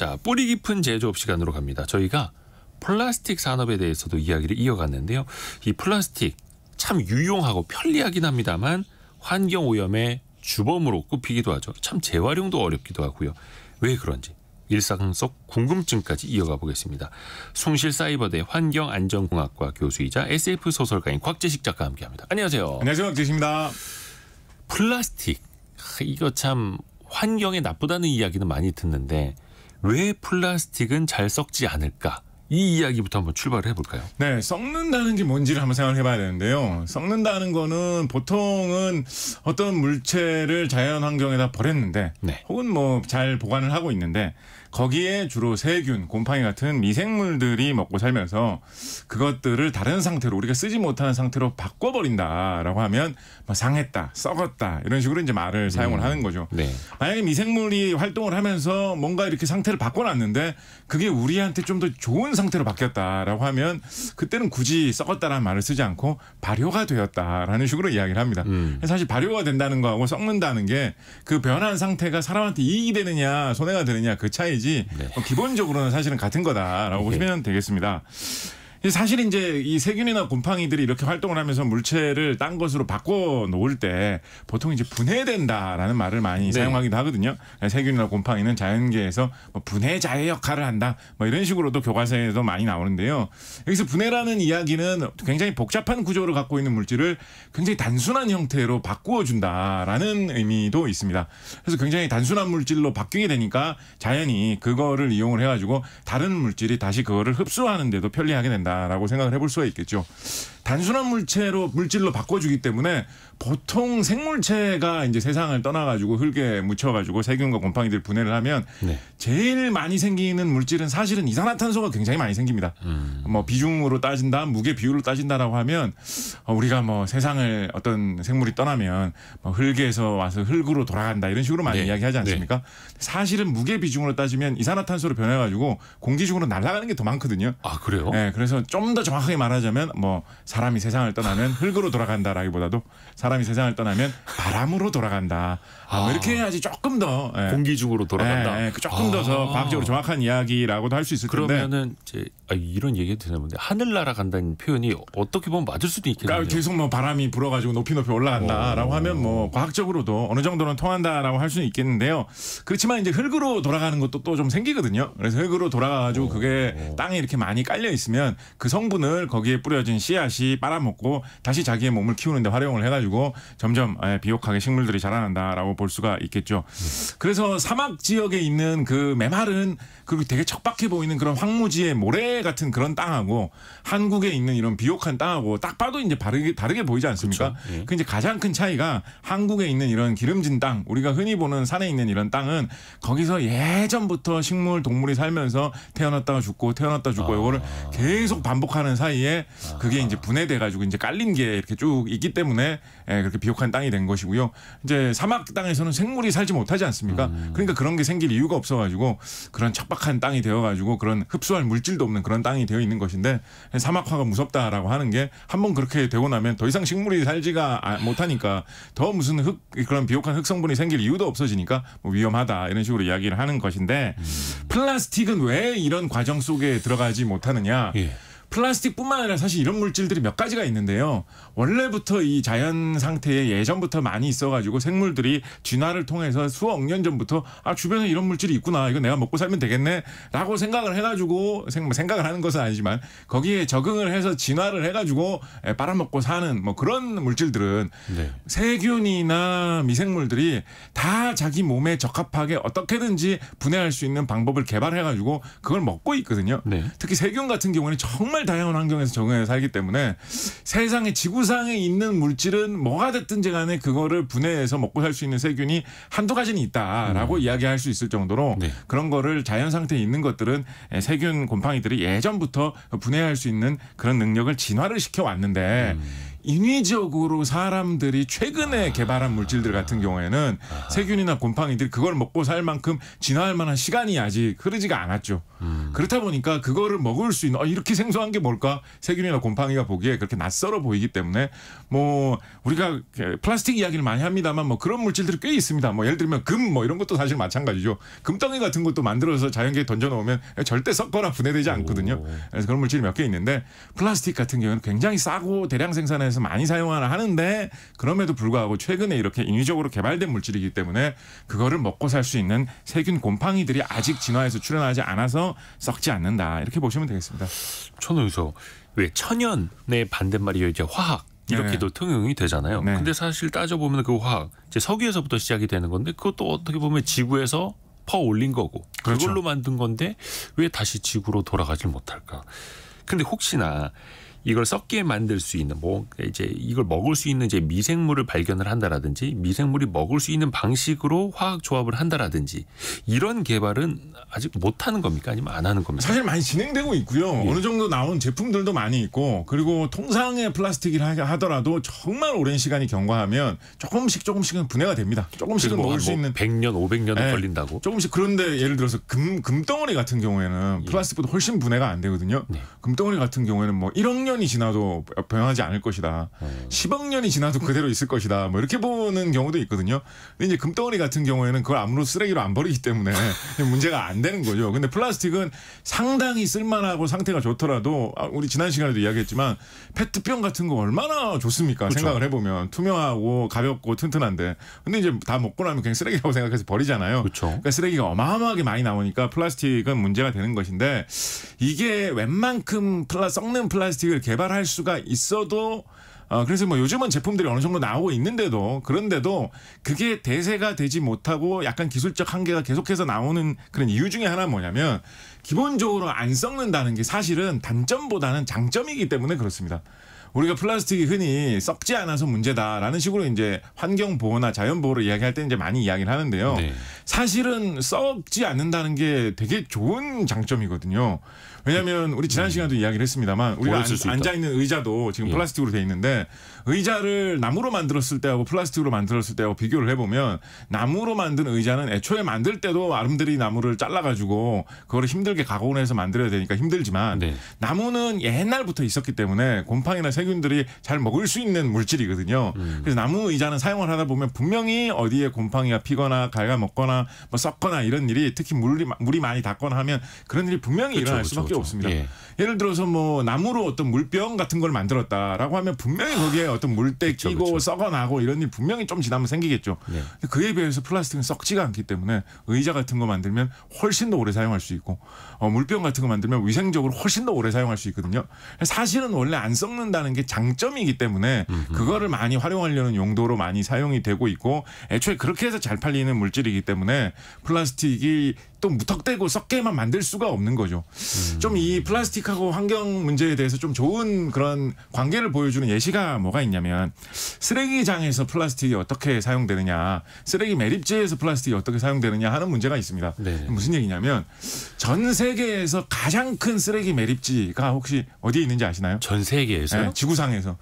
자, 뿌리 깊은 제조업 시간으로 갑니다. 저희가 플라스틱 산업에 대해서도 이야기를 이어갔는데요. 이 플라스틱 참 유용하고 편리하긴 합니다만 환경 오염의 주범으로 꼽히기도 하죠. 참 재활용도 어렵기도 하고요. 왜 그런지 일상 속 궁금증까지 이어가 보겠습니다. 숭실 사이버대 환경안전공학과 교수이자 SF 소설가인 곽재식 작가 와 함께합니다. 안녕하세요. 안녕하세요, 곽재식입니다. 플라스틱 이거 참 환경에 나쁘다는 이야기는 많이 듣는데 왜 플라스틱은 잘 썩지 않을까? 이 이야기부터 한번 출발을 해볼까요? 네, 썩는다는 게 뭔지를 한번 생각해 을 봐야 되는데요. 썩는다는 거는 보통은 어떤 물체를 자연 환경에다 버렸는데 네. 혹은 뭐 잘 보관을 하고 있는데 거기에 주로 세균, 곰팡이 같은 미생물들이 먹고 살면서 그것들을 다른 상태로 우리가 쓰지 못하는 상태로 바꿔버린다라고 하면 뭐 상했다, 썩었다 이런 식으로 이제 말을 음. 사용을 하는 거죠. 네. 만약에 미생물이 활동을 하면서 뭔가 이렇게 상태를 바꿔놨는데 그게 우리한테 좀 더 좋은 상태로 바뀌었다라고 하면 그때는 굳이 썩었다라는 말을 쓰지 않고 발효가 되었다라는 식으로 이야기를 합니다. 음. 사실 발효가 된다는 거하고 썩는다는 게 그 변한 상태가 사람한테 이익이 되느냐 손해가 되느냐 그 차이. 차이지 네. 어, 기본적으로는 사실은 같은 거다라고 네. 보시면 되겠습니다. 사실 이제 이 세균이나 곰팡이들이 이렇게 활동을 하면서 물체를 딴 것으로 바꿔 놓을 때 보통 이제 분해된다라는 말을 많이 네. 사용하기도 하거든요. 세균이나 곰팡이는 자연계에서 뭐 분해자의 역할을 한다. 뭐 이런 식으로도 교과서에도 많이 나오는데요. 여기서 분해라는 이야기는 굉장히 복잡한 구조를 갖고 있는 물질을 굉장히 단순한 형태로 바꾸어 준다라는 의미도 있습니다. 그래서 굉장히 단순한 물질로 바뀌게 되니까 자연이 그거를 이용을 해가지고 다른 물질이 다시 그거를 흡수하는데도 편리하게 된다. 된다라고 생각을 해볼 수가 있겠죠. 단순한 물체로 물질로 바꿔주기 때문에 보통 생물체가 이제 세상을 떠나가지고 흙에 묻혀가지고 세균과 곰팡이들 분해를 하면 네. 제일 많이 생기는 물질은 사실은 이산화탄소가 굉장히 많이 생깁니다. 음. 뭐 비중으로 따진다, 무게 비율로 따진다라고 하면 어, 우리가 뭐 세상을 어떤 생물이 떠나면 뭐 흙에서 와서 흙으로 돌아간다 이런 식으로 많이 네. 이야기하지 네. 않습니까? 네. 사실은 무게 비중으로 따지면 이산화탄소로 변해가지고 공기 중으로 날아가는 게 더 많거든요. 아 그래요? 네, 그래서 좀 더 정확하게 말하자면 뭐 사람이 세상을 떠나면 흙으로 돌아간다라기보다도 사람 바람이 세상을 떠나면 바람으로 돌아간다. 아, 뭐 아. 이렇게 해야지 조금 더 예. 공기중으로 돌아간다. 예, 예 그 조금 아. 더 과학적으로 정확한 이야기라고도 할 수 있을 그러면은 텐데. 그러면은 이제 아, 이런 얘기도 되나 본데 하늘 나라간다는 표현이 어떻게 보면 맞을 수도 있겠네요. 그러니까 계속 뭐 바람이 불어가지고 높이 높이 올라간다라고 어. 하면 뭐 과학적으로도 어느 정도는 통한다라고 할 수는 있겠는데요. 그렇지만 이제 흙으로 돌아가는 것도 또 좀 생기거든요. 그래서 흙으로 돌아가가지고 오. 어. 그게 땅에 이렇게 많이 깔려 있으면 그 성분을 거기에 뿌려진 씨앗이 빨아먹고 다시 자기의 몸을 키우는데 활용을 해가지고 가지고 점점 예, 비옥하게 식물들이 자라난다라고 볼 수가 있겠죠. 그래서 사막 지역에 있는 그 메마른 그리고 되게 척박해 보이는 그런 황무지의 모래 같은 그런 땅하고 한국에 있는 이런 비옥한 땅하고 딱 봐도 이제 다르게 다르게 보이지 않습니까? 그렇죠. 예. 그 이제 가장 큰 차이가 한국에 있는 이런 기름진 땅, 우리가 흔히 보는 산에 있는 이런 땅은 거기서 예전부터 식물 동물이 살면서 태어났다가 죽고 태어났다 죽고 아. 이거를 계속 반복하는 사이에 그게 이제 분해돼 가지고 이제 깔린 게 이렇게 쭉 있기 때문에 예, 그렇게 비옥한 땅이 된 것이고요. 이제 사막 땅에서는 생물이 살지 못하지 않습니까? 음. 그러니까 그런 게 생길 이유가 없어가지고 그런 척박한 땅이 되어가지고 그런 흡수할 물질도 없는 그런 땅이 되어 있는 것인데 사막화가 무섭다라고 하는 게 한번 그렇게 되고 나면 더 이상 식물이 살지가 아, 못하니까 더 무슨 흙 그런 비옥한 흙성분이 생길 이유도 없어지니까 뭐 위험하다 이런 식으로 이야기를 하는 것인데 음. 플라스틱은 왜 이런 과정 속에 들어가지 못하느냐? 예. 플라스틱뿐만 아니라 사실 이런 물질들이 몇 가지가 있는데요. 원래부터 이 자연 상태에 예전부터 많이 있어가지고 생물들이 진화를 통해서 수억 년 전부터 아 주변에 이런 물질이 있구나 이거 내가 먹고 살면 되겠네라고 생각을 해가지고 뭐 생각을 하는 것은 아니지만 거기에 적응을 해서 진화를 해가지고 예, 빨아먹고 사는 뭐 그런 물질들은 네. 세균이나 미생물들이 다 자기 몸에 적합하게 어떻게든지 분해할 수 있는 방법을 개발해가지고 그걸 먹고 있거든요. 네. 특히 세균 같은 경우에는 정말 정말 다양한 환경에서 적응해서 살기 때문에 세상에 지구상에 있는 물질은 뭐가 됐든지 간에 그거를 분해해서 먹고 살 수 있는 세균이 한두 가지는 있다라고 음. 이야기할 수 있을 정도로 네. 그런 거를 자연 상태에 있는 것들은 세균 곰팡이들이 예전부터 분해할 수 있는 그런 능력을 진화를 시켜 왔는데 음. 인위적으로 사람들이 최근에 아. 개발한 물질들 같은 경우에는 세균이나 곰팡이들이 그걸 먹고 살 만큼 진화할 만한 시간이 아직 흐르지가 않았죠. 음. 그렇다 보니까 그거를 먹을 수 있는 어, 이렇게 생소한 게 뭘까? 세균이나 곰팡이가 보기에 그렇게 낯설어 보이기 때문에 뭐 우리가 플라스틱 이야기를 많이 합니다만 뭐 그런 물질들이 꽤 있습니다. 뭐 예를 들면 금 뭐 이런 것도 사실 마찬가지죠. 금덩이 같은 것도 만들어서 자연계에 던져 놓으면 절대 섞거나 분해되지 않거든요. 그래서 그런 물질이 몇 개 있는데 플라스틱 같은 경우는 굉장히 싸고 대량 생산에 생활에서 많이 사용을 하 하는데 그럼에도 불구하고 최근에 이렇게 인위적으로 개발된 물질이기 때문에 그거를 먹고 살 수 있는 세균 곰팡이들이 아직 진화해서 출현하지 않아서 썩지 않는다 이렇게 보시면 되겠습니다. 저는 여기서 왜 천연의 반대말이 이제 화학 이렇게도 네. 통용이 되잖아요. 네. 근데 사실 따져보면 그 화학, 이제 석유에서부터 시작이 되는 건데 그것도 어떻게 보면 지구에서 퍼 올린 거고 그렇죠. 그걸로 그렇죠. 만든 건데 왜 다시 지구로 돌아가질 못할까? 근데 혹시나 이걸 섞게 만들 수 있는 뭐 이제 이걸 먹을 수 있는 이제 미생물을 발견을 한다라든지 미생물이 먹을 수 있는 방식으로 화학 조합을 한다라든지 이런 개발은 아직 못 하는 겁니까 아니면 안 하는 겁니까? 사실 많이 진행되고 있고요. 예. 어느 정도 나온 제품들도 많이 있고 그리고 통상의 플라스틱이라 하더라도 정말 오랜 시간이 경과하면 조금씩 조금씩은 분해가 됩니다. 조금씩은 뭐 먹을 뭐수 뭐 있는 100년 500년은 예. 걸린다고. 조금씩 그런데 예를 들어서 금 금덩어리 같은 경우에는 예. 플라스틱보다 훨씬 분해가 안 되거든요. 네. 금덩어리 같은 경우에는 뭐 1억 년 10년이 지나도 변하지 않을 것이다. 음. 10억 년이 지나도 그대로 있을 것이다. 뭐 이렇게 보는 경우도 있거든요. 근데 이제 금덩어리 같은 경우에는 그걸 아무로 쓰레기로 안 버리기 때문에 문제가 안 되는 거죠. 근데 플라스틱은 상당히 쓸만하고 상태가 좋더라도 아, 우리 지난 시간에도 이야기했지만 페트병 같은 거 얼마나 좋습니까? 그렇 생각을 해보면 투명하고 가볍고 튼튼한데 근데 이제 다 먹고 나면 그냥 쓰레기라고 생각해서 버리잖아요. 그렇 그러니까 쓰레기가 어마어마하게 많이 나오니까 플라스틱은 문제가 되는 것인데 이게 웬만큼 플라 썩는 플라스틱을 제품들 개발할 수가 있어도 어, 그래서 뭐 요즘은 제품들이 어느 정도 나오고 있는데도 그런데도 그게 대세가 되지 못하고 약간 기술적 한계가 계속해서 나오는 그런 이유 중에 하나 는 뭐냐면 기본적으로 안 썩는다는 게 사실은 단점보다는 장점이기 때문에 그렇습니다. 우리가 플라스틱이 흔히 썩지 않아서 문제다라는 식으로 이제 환경 보호나 자연 보호를 이야기할 때 이제 많이 이야기를 하는데요. 네. 사실은 썩지 않는다는 게 되게 좋은 장점이거든요. 왜냐하면 우리 지난 음. 시간도 이야기를 했습니다만 우리가 앉아 있는 의자도 지금 예. 플라스틱으로 돼 있는데 의자를 나무로 만들었을 때하고 플라스틱으로 만들었을 때하고 비교를 해보면 나무로 만든 의자는 애초에 만들 때도 아름드리 나무를 잘라가지고 그거를 힘들게 가공해서 만들어야 되니까 힘들지만 네. 나무는 옛날부터 있었기 때문에 곰팡이나 세균들이 잘 먹을 수 있는 물질이거든요. 음. 그래서 나무 의자는 사용을 하다 보면 분명히 어디에 곰팡이가 피거나 갈가 먹거나 뭐 썩거나 이런 일이 특히 물이, 물이 많이 닿거나 하면 그런 일이 분명히 그쵸, 일어날 수밖에 그쵸. 없습니다. 예. 예를 들어서 뭐 나무로 어떤 물병 같은 걸 만들었다라고 하면 분명히 거기에 어떤 물때 그렇 끼고 그렇 썩어나고 이런 일 분명히 좀 지나면 생기겠죠. 네. 그에 비해서 플라스틱은 썩지가 않기 때문에 의자 같은 거 만들면 훨씬 더 오래 사용할 수 있고 어, 물병 같은 거 만들면 위생적으로 훨씬 더 오래 사용할 수 있거든요. 사실은 원래 안 썩는다는 게 장점이기 때문에 음흠. 그거를 많이 활용하려는 용도로 많이 사용이 되고 있고 애초에 그렇게 해서 잘 팔리는 물질이기 때문에 플라스틱이 또 무턱대고 썩게만 만들 수가 없는 거죠. 음. 좀이 플라스틱하고 환경 문제에 대해서 좀 좋은 그런 관계를 보여주는 예시가 뭐가 있냐면 쓰레기장에서 플라스틱이 어떻게 사용되느냐, 쓰레기 매립지에서 플라스틱이 어떻게 사용되느냐 하는 문제가 있습니다. 네. 무슨 얘기냐면 전 세계에서 가장 큰 쓰레기 매립지가 혹시 어디에 있는지 아시나요? 전 세계에서요? 네, 지구상에서. 어.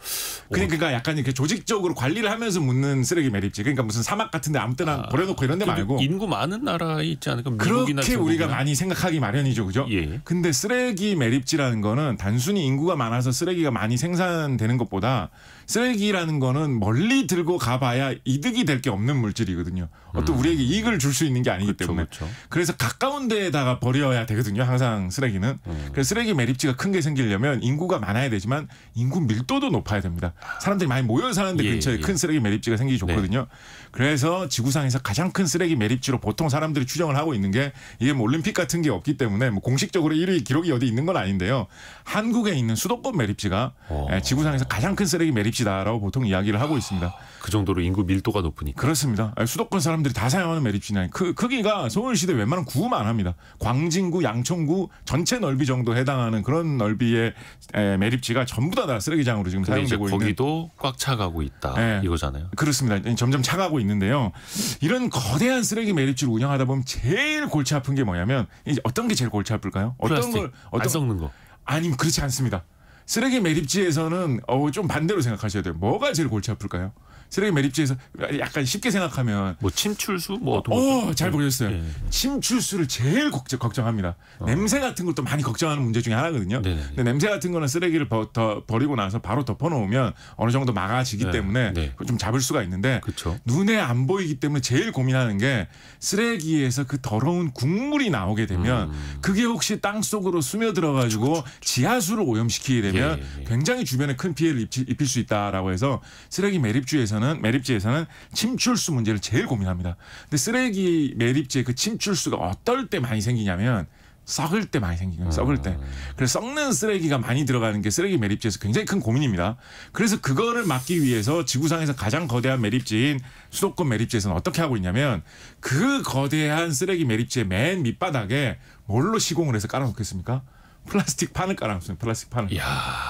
그러니까, 그러니까 약간 이렇게 조직적으로 관리를 하면서 묻는 쓰레기 매립지. 그러니까 무슨 사막 같은 데 아무 때나 아, 버려놓고 이런 데 말고 인구 많은 나라 있지 않을까? 그런 그렇죠. 그렇게 우리가 많이 생각하기 마련이죠, 그죠? 예. 근데 쓰레기 매립지라는 거는 단순히 인구가 많아서 쓰레기가 많이 생산되는 것보다 쓰레기라는 거는 멀리 들고 가봐야 이득이 될 게 없는 물질이거든요. 어떤 음. 우리에게 이익을 줄 수 있는 게 아니기 그쵸, 그렇죠, 때문에. 그쵸. 그렇죠. 그래서 가까운 데에다가 버려야 되거든요. 항상 쓰레기는. 음. 그래서 쓰레기 매립지가 큰 게 생기려면 인구가 많아야 되지만 인구 밀도도 높아야 됩니다. 사람들이 많이 모여 사는데 예, 근처에 예. 큰 쓰레기 매립지가 생기기 좋거든요. 네. 그래서 지구상에서 가장 큰 쓰레기 매립지로 보통 사람들이 추정을 하고 있는 게 이게 뭐 올림픽 같은 게 없기 때문에 뭐 공식적으로 1위 기록이 어디 있는 건 아닌데요. 한국에 있는 수도권 매립지가 오. 어. 예, 지구상에서 가장 큰 쓰레기 매립지다라고 보통 이야기를 하고 있습니다. 그 정도로 인구 밀도가 높으니까. 그렇습니다. 아, 수도권 사람들이 다 사용하는 매립지나그 크기가 서울시대 웬만한 구만 합니다. 광진구, 양천구 전체 넓이 정도 해당하는 그런 넓이의 매립지가 전부 다 쓰레기장으로 지금 사용되고 있는. 거기도 꽉 차가고 있다 네. 이거잖아요. 그렇습니다. 점점 차가고 있는데요. 이런 거대한 쓰레기 매립지를 운영하다 보면 제일 골치 아픈 게 뭐냐면 이제 어떤 게 제일 골치 아플까요? 어떤 걸 어떤 안 썩는 거? 아님 그렇지 않습니다. 쓰레기 매립지에서는 어, 좀 반대로 생각하셔야 돼요. 뭐가 제일 골치 아플까요? 쓰레기 매립지에서 약간 쉽게 생각하면 뭐 침출수 뭐 어, 잘 보셨어요. 네. 예. 침출수를 제일 걱정, 합니다 어. 냄새 같은 것도 많이 걱정하는 문제 중에 하나거든요. 네네. 근데 냄새 같은 거는 쓰레기를 버, 더, 버리고 나서 바로 덮어 놓으면 어느 정도 막아지기 네. 때문에 네. 좀 잡을 수가 있는데 그쵸. 눈에 안 보이기 때문에 제일 고민하는 게 쓰레기에서 그 더러운 국물이 나오게 되면 음. 그게 혹시 땅 속으로 스며들어 가지고 지하수를 오염시키게 되면 예, 예, 예, 굉장히 주변에 큰 피해를 입힐 수 있다라고 해서 쓰레기 매립주에서 매립지에서는 매립지에서는 침출수 문제를 제일 고민합니다. 근데 쓰레기 매립지에 그 침출수가 어떨 때 많이 생기냐면 썩을 때 많이 생기는 썩을 때. 음. 그래서 썩는 쓰레기가 많이 들어가는 게 쓰레기 매립지에서 굉장히 큰 고민입니다. 그래서 그거를 막기 위해서 지구상에서 가장 거대한 매립지인 수도권 매립지에서는 어떻게 하고 있냐면 그 거대한 쓰레기 매립지의 맨 밑바닥에 뭘로 시공을 해서 깔아놓겠습니까? 플라스틱 판을 깔아놓습니다. 플라스틱 판을. 이야.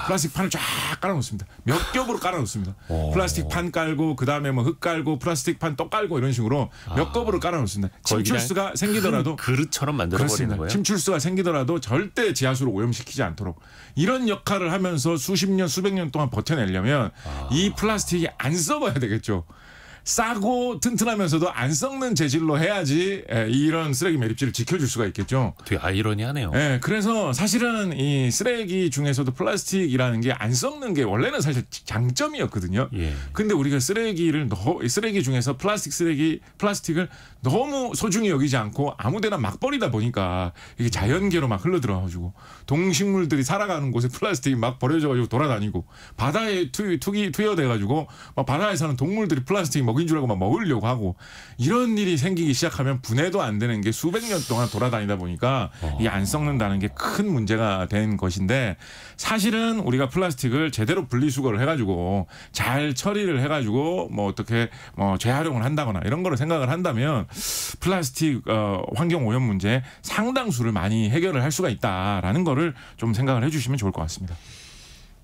플라스틱 판을 쫙 깔아놓습니다. 몇 겹으로 깔아놓습니다. 오. 어. 플라스틱 판 깔고 그다음에 뭐 흙 깔고 플라스틱 판 또 깔고 이런 식으로 아. 몇 겹으로 깔아놓습니다. 침출수가 생기더라도 그릇처럼 만들어버리는 거예요. 침출수가 생기더라도 절대 지하수로 오염시키지 않도록 이런 역할을 하면서 수십 년 수백 년 동안 버텨내려면 아. 이 플라스틱이 안 썩어야 되겠죠. 싸고 튼튼하면서도 안 썩는 재질로 해야지 예, 이런 쓰레기 매립지를 지켜줄 수가 있겠죠. 되게 아이러니하네요. 네, 그래서 사실은 이 쓰레기 중에서도 플라스틱이라는 게 안 썩는 게 원래는 사실 장점이었거든요. 예. 근데 우리가 쓰레기를 쓰레기 중에서 플라스틱 쓰레기 플라스틱을 너무 소중히 여기지 않고 아무데나 막 버리다 보니까 이게 자연계로 막 흘러들어가지고 동식물들이 살아가는 곳에 플라스틱이 막 버려져가지고 돌아다니고 바다에 투, 투기 투여돼가지고 막 바다에 사는 동물들이 플라스틱 먹인 줄알고막 먹으려고 하고 이런 일이 생기기 시작하면 분해도 안 되는 게 수백 년 동안 돌아다니다 보니까 이게 안 썩는다는 게 큰 문제가 된 것인데 사실은 우리가 플라스틱을 제대로 분리수거를 해가지고 잘 처리를 해가지고 뭐 어떻게 뭐 재활용을 한다거나 이런 거를 생각을 한다면 플라스틱 어, 환경 오염 문제 상당수를 많이 해결을 할 수가 있다라는 거를 좀 생각을 해주시면 좋을 것 같습니다.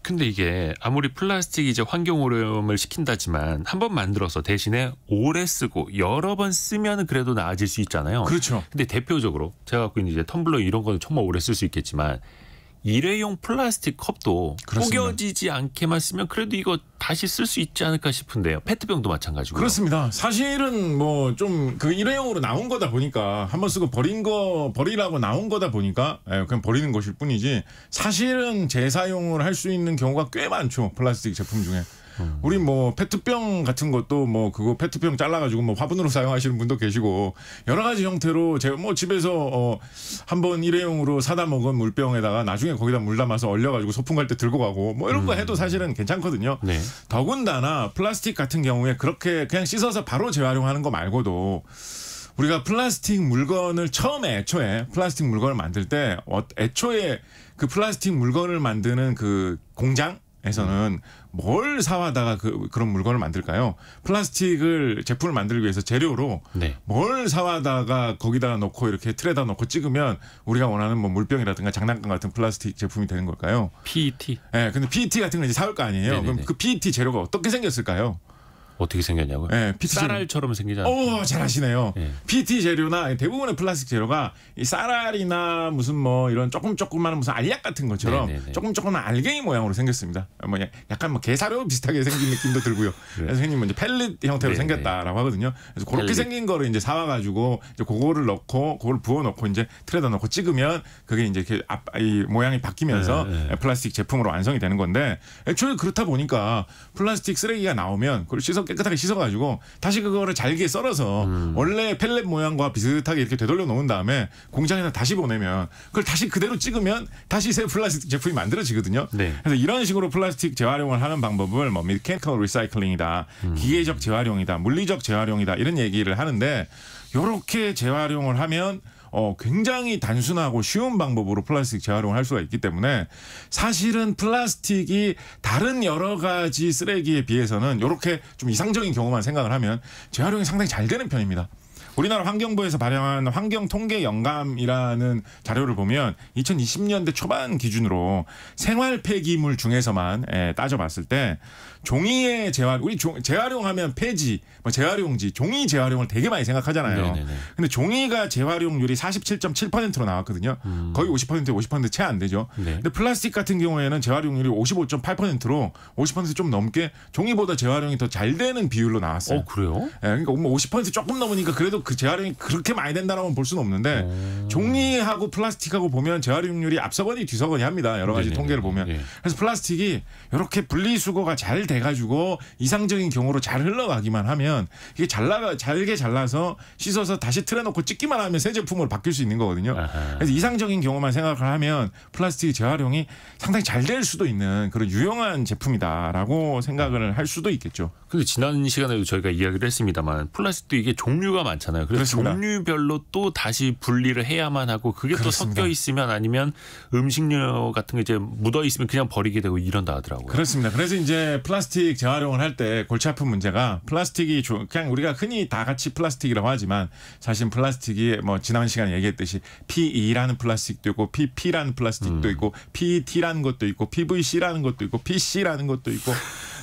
근데 이게 아무리 플라스틱이 이제 환경 오염을 시킨다지만 한 번 만들어서 대신에 오래 쓰고 여러 번 쓰면 그래도 나아질 수 있잖아요. 그렇죠. 근데 대표적으로 제가 갖고 있는 이제 텀블러 이런 거는 정말 오래 쓸 수 있겠지만 일회용 플라스틱 컵도 그렇습니다. 포겨지지 않게만 쓰면 그래도 이거 다시 쓸 수 있지 않을까 싶은데요. 페트병도 마찬가지고요. 그렇습니다. 사실은 뭐 좀 그 일회용으로 나온 거다 보니까 한번 쓰고 버린 거 버리라고 나온 거다 보니까 예, 그냥 버리는 것일 뿐이지 사실은 재사용을 할 수 있는 경우가 꽤 많죠. 플라스틱 제품 중에. 음. 우리 뭐 페트병 같은 것도 뭐 그거 페트병 잘라가지고 뭐 화분으로 사용하시는 분도 계시고 여러 가지 형태로 제가 뭐 집에서 어 한번 일회용으로 사다 먹은 물병에다가 나중에 거기다 물 담아서 얼려가지고 소풍 갈 때 들고 가고 뭐 이런 거 음. 해도 사실은 괜찮거든요. 네. 더군다나 플라스틱 같은 경우에 그렇게 그냥 씻어서 바로 재활용하는 거 말고도 우리가 플라스틱 물건을 처음에 애초에 플라스틱 물건을 만들 때 어, 애초에 그 플라스틱 물건을 만드는 그 공장 에서는 뭘 사와다가 그, 그런 물건을 만들까요? 플라스틱을 제품을 만들기 위해서 재료로 네. 뭘 사와다가 거기다가 넣고 이렇게 틀에다 놓고 찍으면 우리가 원하는 뭐 물병이라든가 장난감 같은 플라스틱 제품이 되는 걸까요? PET. 예, 네, 근데 PET 같은 건 이제 사 올 거 아니에요. 네네네. 네, 그럼 네. 그 PET 재료가 어떻게 생겼을까요? 어떻게 생겼냐고요? 네, PT 쌀알처럼 생기잖아요. 오, 잘하시네요. 네. 예. PT 재료나 대부분의 플라스틱 재료가 이 쌀알이나 무슨 뭐 이런 조금 조금만 무슨 알약 같은 것처럼 네네네. 네, 네. 조금 조금만 알갱이 모양으로 생겼습니다. 뭐 약간 뭐 개사료 비슷하게 생긴 느낌도 들고요. 그래. 서선생님 뭐 이제 펠릿 형태로 네네. 생겼다라고 네. 하거든요. 그래서 그렇게 펠릿. 생긴 거를 이제 사와 가지고 이제 그거를 넣고 그걸 부어 넣고 이제 틀에다 넣고 찍으면 그게 이제 이렇게 앞, 이 모양이 바뀌면서 네네. 플라스틱 제품으로 완성이 되는 건데 애초에 그렇다 보니까 플라스틱 쓰레기가 나오면 그걸 씻어 깨끗하게 씻어가지고 다시 그거를 잘게 썰어서 음. 원래 펠렛 모양과 비슷하게 이렇게 되돌려 놓은 다음에 공장에다 다시 보내면 그걸 다시 그대로 찍으면 다시 새 플라스틱 제품이 만들어지거든요. 네. 그래서 이런 식으로 플라스틱 재활용을 하는 방법을 뭐 미케니컬 리사이클링이다, 음. 기계적 재활용이다, 물리적 재활용이다 이런 얘기를 하는데 요렇게 재활용을 하면 어, 굉장히 단순하고 쉬운 방법으로 플라스틱 재활용을 할 수가 있기 때문에 사실은 플라스틱이 다른 여러 가지 쓰레기에 비해서는 이렇게 좀 이상적인 경우만 생각을 하면 재활용이 상당히 잘 되는 편입니다. 우리나라 환경부에서 발행한 환경통계 영감이라는 자료를 보면 2020년대 초반 기준으로 생활 폐기물 중에서만 예, 따져봤을 때 종이의 재활 우리 조, 재활용하면 폐지 뭐 재활용지 종이 재활용을 되게 많이 생각하잖아요. 네네네. 네, 네. 근데 종이가 재활용률이 47.7%로 나왔거든요. 음. 거의 50% 50%채 안 되죠. 네. 근데 플라스틱 같은 경우에는 재활용률이 55.8%로 50%좀 넘게 종이보다 재활용이 더 잘 되는 비율로 나왔어요. 어, 그래요? 예, 그러니까 뭐50% 조금 넘으니까 그래도 그 재활용이 그렇게 많이 된다라고볼 수는 없는데 오. 어. 종이하고 플라스틱하고 보면 재활용률이 앞서거니 뒤서거니 합니다. 여러 가지 네네네. 네, 통계를 보면. 네. 그래서 플라스틱이 이렇게 분리수거가 잘되 돼가지고 이상적인 경우로 잘 흘러가기만 하면 이게 잘 나가 잘게 잘라서 씻어서 다시 틀어놓고 찍기만 하면 새 제품으로 바뀔 수 있는 거거든요. 아하. 그래서 이상적인 경우만 생각을 하면 플라스틱 재활용이 상당히 잘 될 수도 있는 그런 유용한 제품이다라고 생각을 네. 할 수도 있겠죠. 그 지난 시간에도 저희가 이야기를 했습니다만 플라스틱 이게 종류가 많잖아요. 그래서 그렇습니다. 종류별로 또 다시 분리를 해야만 하고 그게 그렇습니다. 또 섞여 있으면 아니면 음식료 같은 게 이제 묻어 있으면 그냥 버리게 되고 이런다 하더라고요. 그렇습니다. 그래서 이제 플라 플라스틱 재활용을 할 때 골치 아픈 문제가 플라스틱이 그냥 우리가 흔히 다 같이 플라스틱이라고 하지만 사실 플라스틱이 뭐 지난 시간에 얘기했듯이 PE라는 플라스틱도 있고 PP라는 플라스틱도 음. 있고 PET라는 것도 있고 PVC라는 것도 있고 PC라는 것도 있고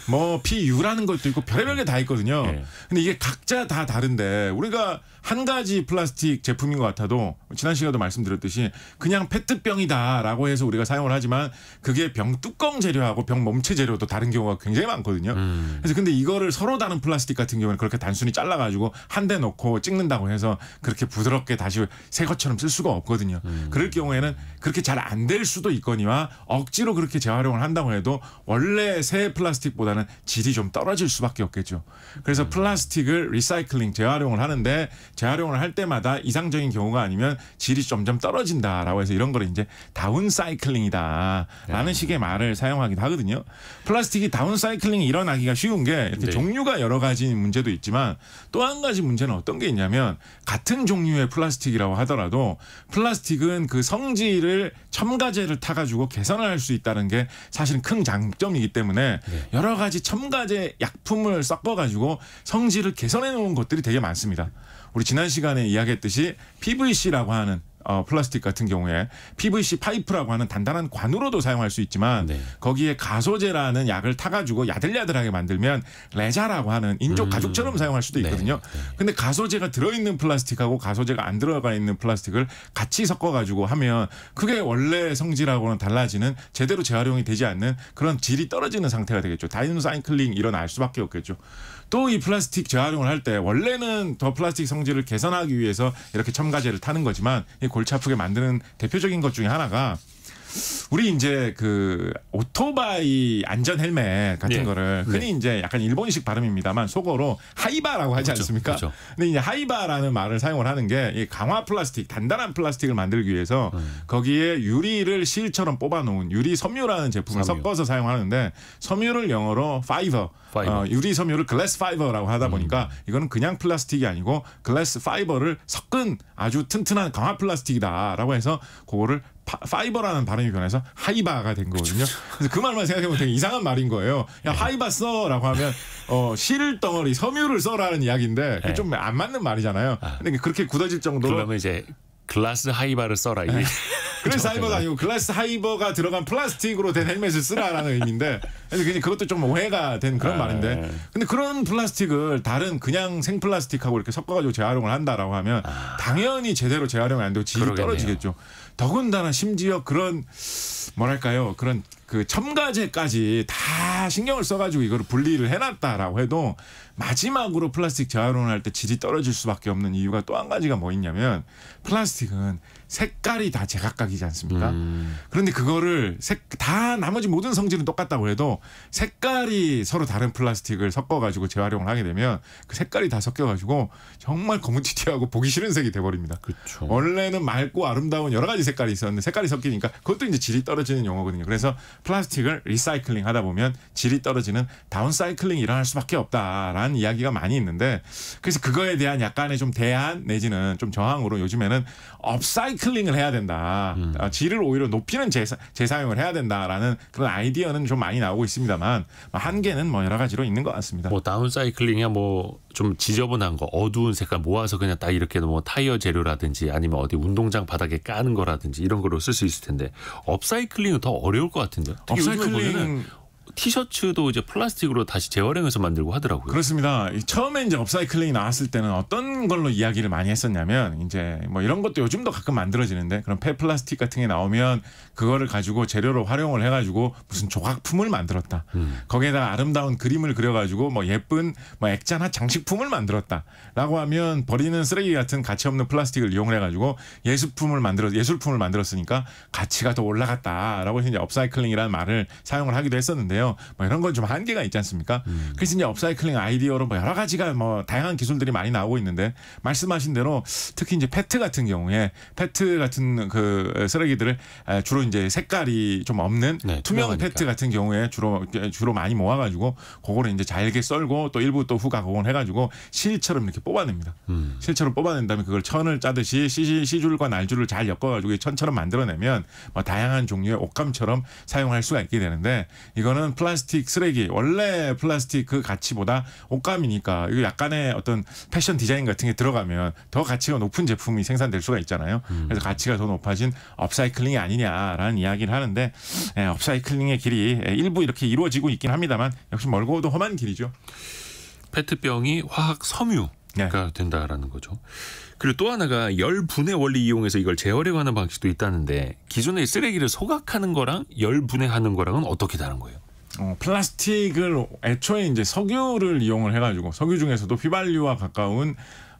뭐 PU라는 것도 있고 별의별 게 다 있거든요. 예. 근데 이게 각자 다 다른데 우리가 한 가지 플라스틱 제품인 것 같아도 지난 시간에도 말씀드렸듯이 그냥 페트병이다라고 해서 우리가 사용을 하지만 그게 병 뚜껑 재료하고 병 몸체 재료도 다른 경우가 굉장히 많거든요. 음. 그래서 근데 이거를 서로 다른 플라스틱 같은 경우는 그렇게 단순히 잘라가지고 한대 넣고 찍는다고 해서 그렇게 부드럽게 다시 새 것처럼 쓸 수가 없거든요. 음. 그럴 경우에는 그렇게 잘 안 될 수도 있거니와 억지로 그렇게 재활용을 한다고 해도 원래 새 플라스틱보다는 질이 좀 떨어질 수밖에 없겠죠. 그래서 음. 플라스틱을 리사이클링 재활용을 하는데 재활용을 할 때마다 이상적인 경우가 아니면 질이 점점 떨어진다라고 해서 이런 거를 이제 다운사이클링이다라는 네. 식의 말을 사용하기도 하거든요. 플라스틱이 다운사이클링이 일어나기가 쉬운 게 이렇게 네. 종류가 여러 가지 문제도 있지만 또 한 가지 문제는 어떤 게 있냐면 같은 종류의 플라스틱이라고 하더라도 플라스틱은 그 성질을 첨가제를 타가지고 개선을 할 수 있다는 게 사실은 큰 장점이기 때문에 네. 여러 가지 첨가제 약품을 섞어가지고 성질을 개선해 놓은 것들이 되게 많습니다. 우리 지난 시간에 이야기했듯이 PVC라고 하는 어, 플라스틱 같은 경우에 PVC 파이프라고 하는 단단한 관으로도 사용할 수 있지만 네. 거기에 가소제라는 약을 타가지고 야들야들하게 만들면 레자라고 하는 인조 음. 가죽처럼 사용할 수도 네. 있거든요. 네. 네. 근데 가소제가 들어있는 플라스틱하고 가소제가 안 들어가 있는 플라스틱을 같이 섞어가지고 하면 그게 원래 성질하고는 달라지는 제대로 재활용이 되지 않는 그런 질이 떨어지는 상태가 되겠죠. 다이노 사이클링 일어날 수밖에 없겠죠. 또 이 플라스틱 재활용을 할 때 원래는 더 플라스틱 성질을 개선하기 위해서 이렇게 첨가제를 타는 거지만 골치 아프게 만드는 대표적인 것 중에 하나가 우리 이제 그 오토바이 안전 헬멧 같은 예. 거를 흔히 네. 이제 약간 일본식 발음입니다만 속어로 하이바라고 하지 그렇죠. 않습니까? 그렇죠. 근데 이제 하이바라는 말을 사용을 하는 게 이 강화 플라스틱, 단단한 플라스틱을 만들기 위해서 음. 거기에 유리를 실처럼 뽑아 놓은 유리 섬유라는 제품을 섬유. 섞어서 사용하는데 섬유를 영어로 파이버, 파이버. 어, 유리 섬유를 글래스 파이버라고 하다 음. 보니까 이거는 그냥 플라스틱이 아니고 글래스 파이버를 섞은 아주 튼튼한 강화 플라스틱이다라고 해서 그거를 파, 파이버라는 발음이 변해서 하이바가 된 거거든요. 그래서 그 말만 생각해보면 되게 이상한 말인 거예요. 야, 네. 하이바 써라고 하면 어, 실 덩어리 섬유를 써라는 이야기인데 그게 네. 좀안 맞는 말이잖아요. 아. 근데 그렇게 굳어질 정도로 그러면 이제 글라스 하이바를 써라. 이게 글라스 하이버가 아니고 글라스 하이버가 들어간 플라스틱으로 된 헬멧을 쓰라라는 의미인데 그것도좀 오해가 된 그런 아, 말인데 네. 근데 그런 플라스틱을 다른 그냥 생 플라스틱하고 이렇게 섞어가지고 재활용을 한다라고 하면 아. 당연히 제대로 재활용이 안 되고 질이 떨어지겠죠. 더군다나 심지어 그런 뭐랄까요 그런 그 첨가제까지 다 신경을 써가지고 이거를 분리를 해놨다라고 해도 마지막으로 플라스틱 재활용을 할때 질이 떨어질 수밖에 없는 이유가 또 한 가지가 뭐 있냐면 플라스틱은 색깔이 다 제각각이지 않습니까? 음. 그런데 그거를 색, 다 나머지 모든 성질은 똑같다고 해도 색깔이 서로 다른 플라스틱을 섞어가지고 재활용을 하게 되면 그 색깔이 다 섞여가지고 정말 거무튀튀하고 보기 싫은 색이 돼버립니다. 그쵸. 원래는 맑고 아름다운 여러 가지 색깔이 있었는데 색깔이 섞이니까 그것도 이제 질이 떨어지는 용어거든요. 그래서 플라스틱을 리사이클링 하다 보면 질이 떨어지는 다운사이클링이 일어날 수밖에 없다라는 이야기가 많이 있는데 그래서 그거에 대한 약간의 좀 대안 내지는 좀 저항으로 요즘에는 업사이클 링 리클링을 해야 된다. 음. 아, 질을 오히려 높이는 재사, 재사용을 해야 된다라는 그런 아이디어는 좀 많이 나오고 있습니다만 뭐 한계는 뭐 여러 가지로 있는 것 같습니다. 뭐 다운사이클링이야 뭐 좀 지저분한 거 어두운 색깔 모아서 그냥 딱 이렇게 뭐 타이어 재료라든지 아니면 어디 운동장 바닥에 까는 거라든지 이런 걸로쓸 수 있을 텐데 업사이클링은 더 어려울 것 같은데. 업사이클링 티셔츠도 이제 플라스틱으로 다시 재활용해서 만들고 하더라고요. 그렇습니다. 처음에 이제 업사이클링이 나왔을 때는 어떤 걸로 이야기를 많이 했었냐면 이제 뭐 이런 것도 요즘도 가끔 만들어지는데 그런 폐플라스틱 같은 게 나오면 그거를 가지고 재료로 활용을 해가지고 무슨 조각품을 만들었다. 음. 거기에다 아름다운 그림을 그려가지고 뭐 예쁜 뭐 액자나 장식품을 만들었다라고 하면 버리는 쓰레기 같은 가치 없는 플라스틱을 이용을 해가지고 예술품을 만들어 예술품을 만들었으니까 가치가 더 올라갔다라고 해서 이제 업사이클링이라는 말을 사용을 하기도 했었는데요. 해요. 뭐 이런 건 좀 한계가 있지 않습니까? 음. 그래서 이제 업사이클링 아이디어로 뭐 여러 가지가 뭐 다양한 기술들이 많이 나오고 있는데 말씀하신 대로 특히 이제 페트 같은 경우에 페트 같은 그 쓰레기들을 주로 이제 색깔이 좀 없는 네, 투명 페트 같은 경우에 주로 주로 많이 모아가지고 그거를 이제 잘게 썰고 또 일부 또 후가 공을 해가지고 실처럼 이렇게 뽑아냅니다. 음. 실처럼 뽑아낸 다음에 그걸 천을 짜듯이 시, 시줄과 날줄을 잘 엮어가지고 천처럼 만들어내면 뭐 다양한 종류의 옷감처럼 사용할 수가 있게 되는데 이거는 플라스틱 쓰레기 원래 플라스틱 그 가치보다 옷감이니까 이거 약간의 어떤 패션 디자인 같은 게 들어가면 더 가치가 높은 제품이 생산될 수가 있잖아요. 음. 그래서 가치가 더 높아진 업사이클링이 아니냐라는 이야기를 하는데 예, 업사이클링의 길이 예, 일부 이렇게 이루어지고 있긴 합니다만 역시 멀고도 험한 길이죠. 페트병이 화학 섬유 네. 가 된다라는 거죠. 그리고 또 하나가 열 분해 원리 이용해서 이걸 재활용하는 방식도 있다는데 기존의 쓰레기를 소각하는 거랑 열 분해하는 거랑은 어떻게 다른 거예요? 어, 플라스틱을 애초에 이제 석유를 이용을 해가지고 석유 중에서도 휘발유와 가까운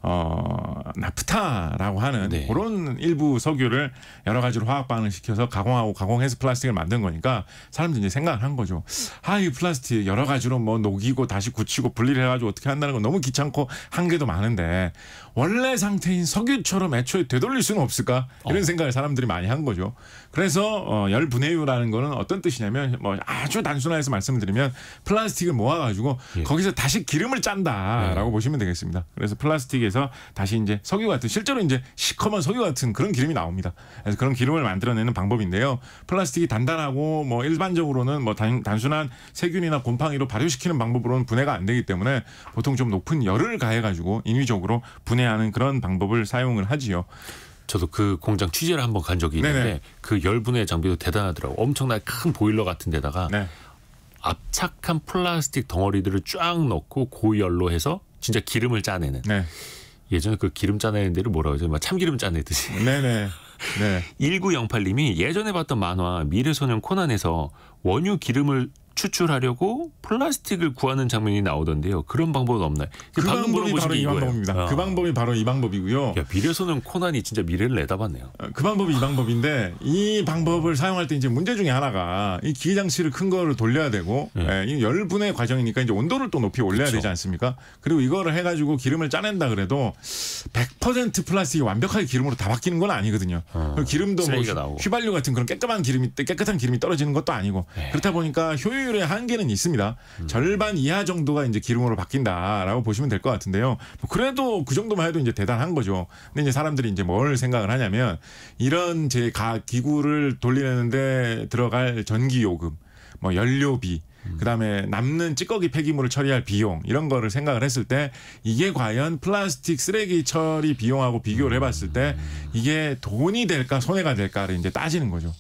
어, 나프타라고 하는 네. 그런 일부 석유를 여러 가지로 화학 반응 시켜서 가공하고 가공해서 플라스틱을 만든 거니까 사람들이 이제 생각을 한 거죠. 아, 이 플라스틱 여러 가지로 뭐 녹이고 다시 굳히고 분리를 해가지고 어떻게 한다는 건 너무 귀찮고 한계도 많은데 원래 상태인 석유처럼 애초에 되돌릴 수는 없을까 이런 어. 생각을 사람들이 많이 한 거죠. 그래서 어, 열 분해유라는 거는 어떤 뜻이냐면 뭐 아주 단순화해서 말씀드리면 플라스틱을 모아가지고 예. 거기서 다시 기름을 짠다라고 예. 보시면 되겠습니다. 그래서 플라스틱에서 다시 이제 석유 같은 실제로 이제 시커먼 석유 같은 그런 기름이 나옵니다. 그래서 그런 기름을 만들어내는 방법인데요. 플라스틱이 단단하고 뭐 일반적으로는 뭐 단, 단순한 세균이나 곰팡이로 발효시키는 방법으로는 분해가 안 되기 때문에 보통 좀 높은 열을 가해가지고 인위적으로 분해 분해하는 그런 방법을 사용을 하지요. 저도 그 공장 취재를 한번 간 적이 있는데 네네. 그 열분해 장비도 대단하더라고. 엄청나게 큰 보일러 같은 데다가 네. 압착한 플라스틱 덩어리들을 쫙 넣고 고열로 해서 진짜 기름을 짜내는. 네. 예전에 그 기름 짜내는 데를 뭐라고 하죠? 막 참기름 짜내듯이. 네네. 네. 1908님이 예전에 봤던 만화 미래소년 코난에서 원유 기름을 추출하려고 플라스틱을 구하는 장면이 나오던데요. 그런 방법은 없나요? 그방법이 바로 이 방법입니다. 아. 그 방법이 바로 이 방법이고요. 야, 미래소년 코난이 진짜 미래를 내다봤네요. 어, 그 방법이 이 방법인데 이 방법을 사용할 때 이제 문제 중에 하나가 이 기계 장치를 큰 거를 돌려야 되고 네. 예, 예 열분의 과정이니까 이제 온도를 또 높이 올려야 그쵸. 되지 않습니까? 그리고 이거를 해가지고 기름을 짜낸다 그래도 100% 플라스틱이 완벽하게 기름으로 다 바뀌는 건 아니거든요. 아. 기름도 뭐 휘발유 같은 그런 깨끗한 기름이 깨끗한 기름이 떨어지는 것도 아니고 네. 그렇다 보니까 효율 효율의 한계는 있습니다. 음. 절반 이하 정도가 이제 기름으로 바뀐다라고 보시면 될 것 같은데요. 뭐 그래도 그 정도만 해도 이제 대단한 거죠. 근데 이제 사람들이 이제 뭘 생각을 하냐면 이런 제가 기구를 돌리는데 들어갈 전기 요금, 뭐 연료비 음. 그다음에 남는 찌꺼기 폐기물을 처리할 비용 이런 거를 생각을 했을 때 이게 과연 플라스틱 쓰레기 처리 비용하고 비교를 해봤을 때 음. 이게 돈이 될까 손해가 될까를 이제 따지는 거죠.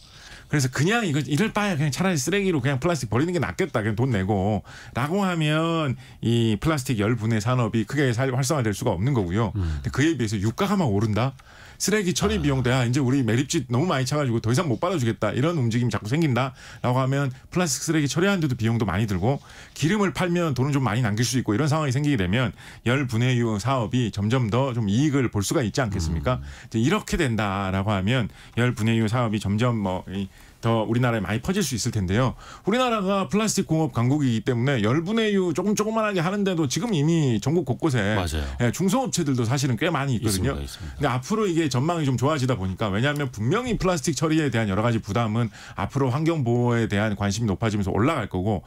그래서 그냥 이거 이럴 바에 그냥 차라리 쓰레기로 그냥 플라스틱 버리는 게 낫겠다. 그냥 돈 내고라고 하면 이 플라스틱 열분해 산업이 크게 활성화될 수가 없는 거고요. 음. 근데 그에 비해서 유가가 막 오른다. 쓰레기 처리 아. 비용대야 이제 우리 매립지 너무 많이 차가지고 더 이상 못 받아주겠다 이런 움직임이 자꾸 생긴다라고 하면 플라스틱 쓰레기 처리하는데도 비용도 많이 들고 기름을 팔면 돈을좀 많이 남길 수 있고 이런 상황이 생기게 되면 열 분해유 사업이 점점 더 좀 이익을 볼 수가 있지 않겠습니까? 음. 이렇게 된다라고 하면 열 분해유 사업이 점점 뭐이 더 우리나라에 많이 퍼질 수 있을 텐데요. 우리나라가 플라스틱 공업 강국이기 때문에 열분의유 조금 조금만하게 하는데도 지금 이미 전국 곳곳에 예, 중소업체들도 사실은 꽤 많이 있거든요. 있습니다, 있습니다. 근데 앞으로 이게 전망이 좀 좋아지다 보니까 왜냐하면 분명히 플라스틱 처리에 대한 여러 가지 부담은 앞으로 환경 보호에 대한 관심이 높아지면서 올라갈 거고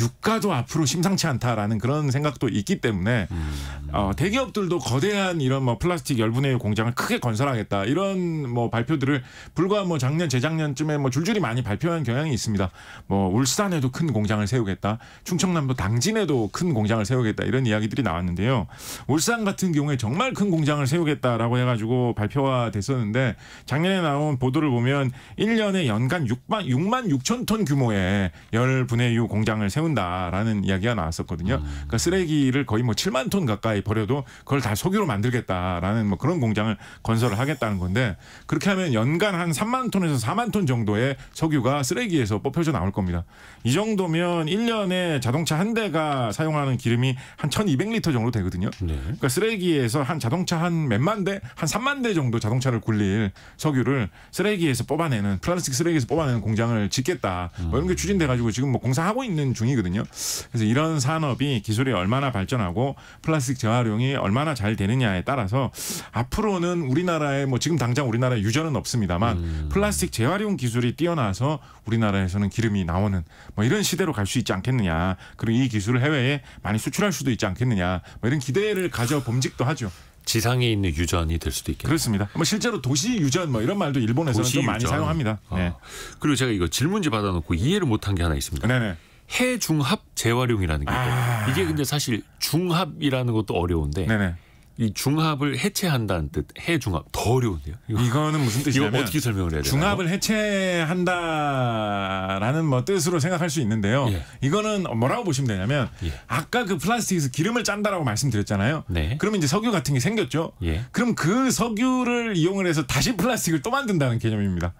유가도 앞으로 심상치 않다라는 그런 생각도 있기 때문에 음. 어, 대기업들도 거대한 이런 뭐 플라스틱 열분의유 공장을 크게 건설하겠다 이런 뭐 발표들을 불과 뭐 작년 재작년쯤에 뭐 줄줄이 정책들 많이 발표한 경향이 있습니다. 뭐 울산에도 큰 공장을 세우겠다, 충청남도 당진에도 큰 공장을 세우겠다 이런 이야기들이 나왔는데요. 울산 같은 경우에 정말 큰 공장을 세우겠다라고 해가지고 발표가 됐었는데 작년에 나온 보도를 보면 1년에 연간 6만 6만 6천 톤 규모의 1 0분의유 공장을 세운다라는 이야기가 나왔었거든요. 음. 그러니까 쓰레기를 거의 뭐 7만 톤 가까이 버려도 그걸 다 석유로 만들겠다라는 뭐 그런 공장을 건설을 하겠다는 건데 그렇게 하면 연간 한 3만 톤에서 4만 톤 정도의 석유가 쓰레기에서 뽑혀져 나올 겁니다. 이 정도면 일년에 자동차 한 대가 사용하는 기름이 한 천이백 리터 정도 되거든요. 네. 그러니까 쓰레기에서 한 자동차 한 몇만 대, 한삼만대 정도 자동차를 굴릴 석유를 쓰레기에서 뽑아내는 플라스틱 쓰레기에서 뽑아내는 공장을 짓겠다. 뭐 이런 게 음. 추진돼 가지고 지금 뭐 공사하고 있는 중이거든요. 그래서 이런 산업이 기술이 얼마나 발전하고 플라스틱 재활용이 얼마나 잘 되느냐에 따라서 앞으로는 우리나라에 뭐 지금 당장 우리나라에 유전은 없습니다만 음. 플라스틱 재활용 기술이 뛰어난 나서 우리나라에서는 기름이 나오는 뭐 이런 시대로 갈 수 있지 않겠느냐. 그리고 이 기술을 해외에 많이 수출할 수도 있지 않겠느냐. 뭐 이런 기대를 가져 봄직도 하죠. 지상에 있는 유전이 될 수도 있겠네요. 그렇습니다. 뭐 실제로 도시 유전 뭐 이런 말도 일본에서는 좀 많이 사용합니다. 아. 네. 그리고 제가 이거 질문지 받아놓고 이해를 못한 게 하나 있습니다. 네네. 해중합 재활용이라는 게 아. 이게 근데 사실 중합이라는 것도 어려운데 네네. 이 중합을 해체한다는 뜻 해중합 더 어려운데요. 이거. 는 무슨 뜻이냐면 이거 어떻게 설명을 해야 되나 중합을 해체한다라는 뭐 뜻으로 생각할 수 있는데요. 예. 이거는 뭐라고 보시면 되냐면 예. 아까 그 플라스틱에서 기름을 짠다라고 말씀드렸잖아요. 네. 그러면 이제 석유 같은 게 생겼죠. 예. 그럼 그 석유를 이용을 해서 다시 플라스틱을 또 만든다는 개념입니다.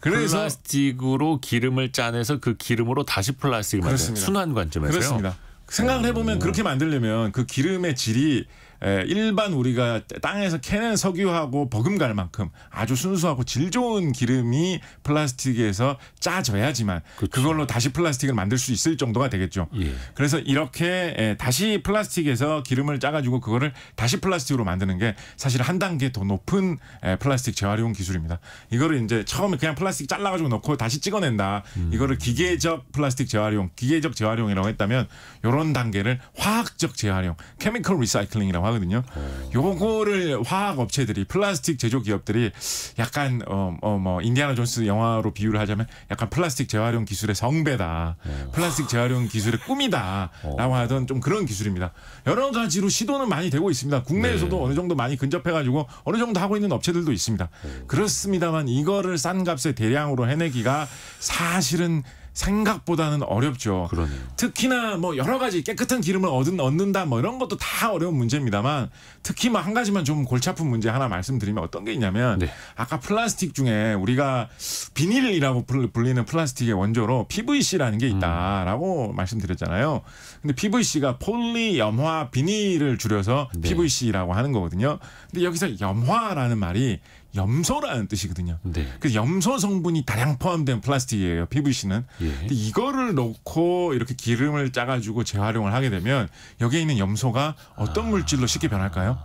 그래서 플라스틱으로 기름을 짜내서 그 기름으로 다시 플라스틱을 만드 순환 관점에서요. 그렇습니다. 생각을 해보면 그렇게 만들려면 그 기름의 질이 예, 일반 우리가 땅에서 캐낸 석유하고 버금갈 만큼 아주 순수하고 질 좋은 기름이 플라스틱에서 짜져야지만 그렇 그걸로 다시 플라스틱을 만들 수 있을 정도가 되겠죠. 예. 그래서 이렇게 예, 다시 플라스틱에서 기름을 짜가지고 그거를 다시 플라스틱으로 만드는 게 사실 한 단계 더 높은 예, 플라스틱 재활용 기술입니다. 이거를 이제 처음에 그냥 플라스틱 잘라가지고 넣고 다시 찍어낸다. 음. 이거를 기계적 플라스틱 재활용, 기계적 재활용이라고 했다면 이런 단계를 화학적 재활용, 케미컬 리사이클링이라고 합니다. 하거든요. 어. 요거를 화학 업체들이 플라스틱 제조 기업들이 약간 어, 어, 뭐 인디아나 존스 영화로 비유를 하자면 약간 플라스틱 재활용 기술의 성배다. 오. 어. 플라스틱 재활용 기술의 꿈이다라고 어. 하던 좀 그런 기술입니다. 여러 가지로 시도는 많이 되고 있습니다. 국내에서도 네. 어느 정도 많이 근접해 가지고 어느 정도 하고 있는 업체들도 있습니다. 오. 그렇습니다만 이거를 싼 값에 대량으로 해내기가 사실은 생각보다는 어렵죠. 그러네요. 특히나 뭐 여러 가지 깨끗한 기름을 얻은, 얻는다 뭐 이런 것도 다 어려운 문제입니다만 특히 뭐 한 가지만 좀 골치 아픈 문제 하나 말씀드리면 어떤 게 있냐면 네. 아까 플라스틱 중에 우리가 비닐이라고 불리는 플라스틱의 원조로 PVC라는 게 있다라고 음. 말씀드렸잖아요. 근데 PVC가 폴리 염화 비닐을 줄여서 네. PVC라고 하는 거거든요. 근데 여기서 염화라는 말이 염소라는 뜻이거든요. 네. 그래서 염소 성분이 다량 포함된 플라스틱이에요. PVC는. 예. 근데 이거를 넣고 이렇게 기름을 짜가지고 재활용을 하게 되면 여기에 있는 염소가 어떤 아. 물질로 쉽게 변할까요?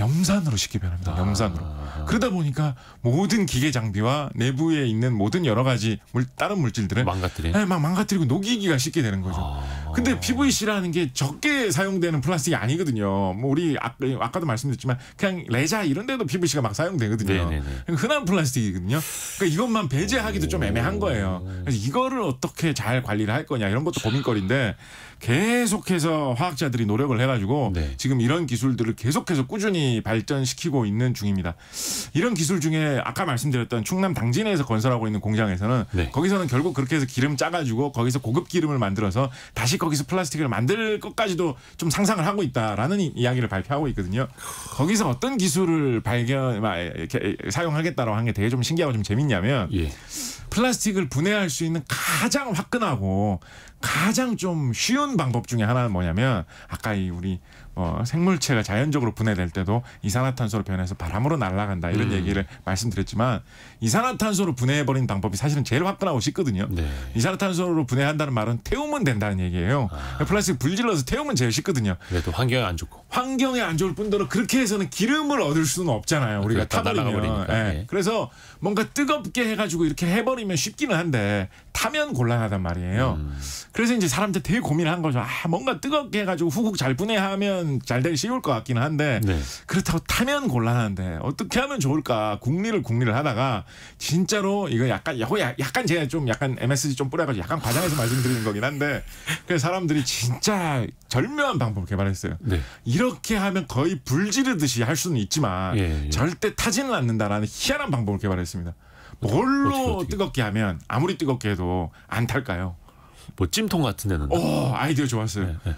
염산으로 쉽게 변합니다. 아. 염산으로. 그러다 보니까 모든 기계 장비와 내부에 있는 모든 여러 가지 물, 다른 물질들은 망가뜨리 네, 막 망가뜨리고 녹이기가 쉽게 되는 거죠. 아. 근데 PVC라는 게 적게 사용되는 플라스틱이 아니거든요. 뭐 우리 예, 아, 까도 말씀드렸지만 그냥 레자 이런 데도 PVC가 막 사용되거든요. 네, 네, 네. 흔한 플라스틱이거든요. 그러니까 이것만 배제하기도 오. 좀 애매한 거예요. 그래서 이거를 어떻게 잘 관리를 할 거냐 이런 것도 고민거리인데 계속해서 화학자들이 노력을 해가지고 네. 지금 이런 기술들을 계속해서 꾸준히 발전시키고 있는 중입니다. 이런 기술 중에 아까 말씀드렸던 충남 당진에서 건설하고 있는 공장에서는 네. 거기서는 결국 그렇게 해서 기름 짜가지고 거기서 고급 기름을 만들어서 다시 거기서 플라스틱을 만들 것까지도 좀 상상을 하고 있다라는 이야기를 발표하고 있거든요. 거기서 어떤 기술을 발견 사용하겠다라고 한 게 되게 좀 신기하고 좀 재밌냐면 예. 플라스틱을 분해할 수 있는 가장 화끈하고 가장 좀 쉬운 방법 중에 하나는 뭐냐면 아까 이 우리 어, 생물체가 자연적으로 분해될 때도 이산화탄소로 변해서 바람으로 날아간다 이런 음. 얘기를 말씀드렸지만 이산화탄소로 분해해버린 방법이 사실은 제일 화끈하고 쉽거든요. 네. 이산화탄소로 분해한다는 말은 태우면 된다는 얘기예요. 아. 그러니까 플라스틱 불질러서 태우면 제일 쉽거든요. 그래도 환경에 안 좋고. 환경에 안 좋을 뿐더러 그렇게 해서는 기름을 얻을 수는 없잖아요. 우리가 그렇죠. 타버리면. 네. 네. 그래서 뭔가 뜨겁게 해가지고 이렇게 해버리면 쉽기는 한데 타면 곤란하단 말이에요. 음. 그래서 이제 사람들 되게 고민한 거죠. 아 뭔가 뜨겁게 해가지고 후국 잘 분해하면 잘 되기 쉬울 것 같기는 한데 네. 그렇다고 타면 곤란한데 어떻게 하면 좋을까 국리를 국리를 하다가 진짜로 이거 약간 약간 제가 좀 약간 MSG 좀 뿌려가지고 약간 과장해서 말씀드리는 거긴 한데 그 사람들이 진짜 절묘한 방법을 개발했어요. 네. 이렇게 하면 거의 불지르듯이 할 수는 있지만 예, 예. 절대 타지는 않는다라는 희한한 방법을 개발했습니다. 뭘로 어떻게, 어떻게. 뜨겁게 하면 아무리 뜨겁게 해도 안 탈까요? 뭐 찜통 같은 데는 오 아이디어 좋았어요. 네, 네.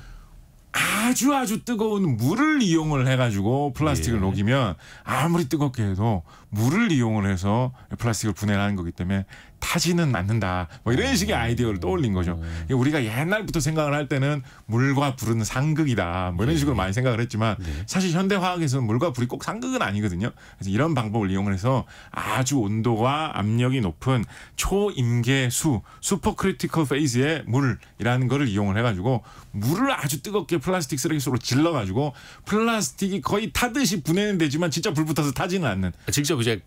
아주 아주 뜨거운 물을 이용을 해가지고 플라스틱을 예. 녹이면 아무리 뜨겁게 해도 물을 이용을 해서 플라스틱을 분해하는 거기 때문에 타지는 않는다. 뭐 이런 음. 식의 아이디어를 떠올린 거죠. 음. 우리가 옛날부터 생각을 할 때는 물과 불은 상극이다. 뭐 이런 네. 식으로 많이 생각을 했지만 네. 사실 현대 화학에서는 물과 불이 꼭 상극은 아니거든요. 그래서 이런 방법을 이용해서 아주 온도와 압력이 높은 초임계수 슈퍼크리티컬 페이즈의 물이라는 거를 이용을 해가지고 물을 아주 뜨겁게 플라스틱 쓰레기 속으로 질러가지고 플라스틱이 거의 타듯이 분해는 되지만 진짜 불 붙어서 타지는 않는. 직접 이제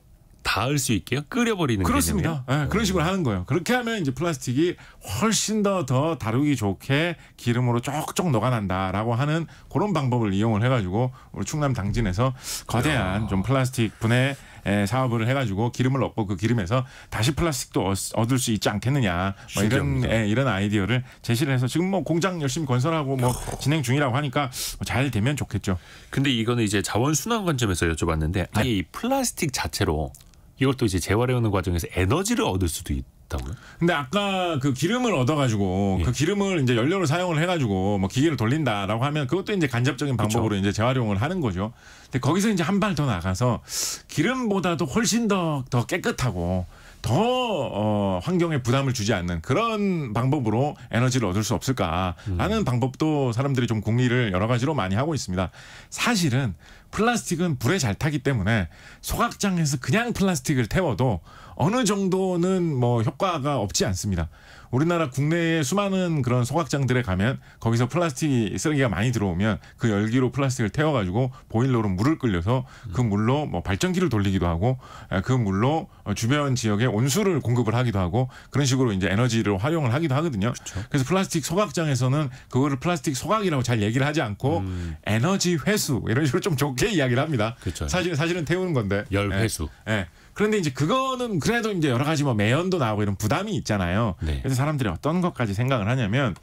닿을 수 있게요. 끓여버리는 그렇습니다. 네, 그런 식으로 하는 거예요. 그렇게 하면 이제 플라스틱이 훨씬 더 더 다루기 좋게 기름으로 쪽쪽 녹아난다라고 하는 그런 방법을 이용을 해가지고 우리 충남 당진에서 거대한 야. 좀 플라스틱 분해 예, 사업을 해가지고 기름을 얻고 그 기름에서 다시 플라스틱도 얻을 수 있지 않겠느냐 뭐 이런 예, 이런 아이디어를 제시를 해서 지금 뭐 공장 열심히 건설하고 뭐 어. 진행 중이라고 하니까 뭐 잘 되면 좋겠죠. 근데 이거는 이제 자원 순환 관점에서 여쭤봤는데 아예 네. 이 플라스틱 자체로 이것도 이제 재활용하는 과정에서 에너지를 얻을 수도 있다고요? 근데 아까 그 기름을 얻어가지고 예. 그 기름을 이제 연료로 사용을 해가지고 뭐 기계를 돌린다라고 하면 그것도 이제 간접적인 방법으로 그쵸. 이제 재활용을 하는 거죠. 근데 거기서 이제 한 발 더 나가서 기름보다도 훨씬 더 더 깨끗하고 더 어, 환경에 부담을 주지 않는 그런 방법으로 에너지를 얻을 수 없을까라는 음. 방법도 사람들이 좀 궁리를 여러 가지로 많이 하고 있습니다. 사실은 플라스틱은 불에 잘 타기 때문에 소각장에서 그냥 플라스틱을 태워도 어느 정도는 뭐 효과가 없지 않습니다. 우리나라 국내에 수많은 그런 소각장들에 가면 거기서 플라스틱 쓰레기가 많이 들어오면 그 열기로 플라스틱을 태워가지고 보일러로 물을 끌려서그 물로 뭐 발전기를 돌리기도 하고 그 물로 어, 주변 지역에 온수를 공급을 하기도 하고 그런 식으로 이제 에너지를 활용을 하기도 하거든요. 그렇죠. 그래서 플라스틱 소각장에서는 그거를 플라스틱 소각이라고 잘 얘기를 하지 않고 음. 에너지 회수 이런 식으로 좀 좋게 이야기를 합니다. 그렇죠. 사실 사실은 태우는 건데 열 예. 회수. 예. 예. 그런데 이제 그거는 그래도 이제 여러 가지 뭐 매연도 나오고 이런 부담이 있잖아요. 네. 그래서 사람들이 어떤 것까지 생각을 하냐면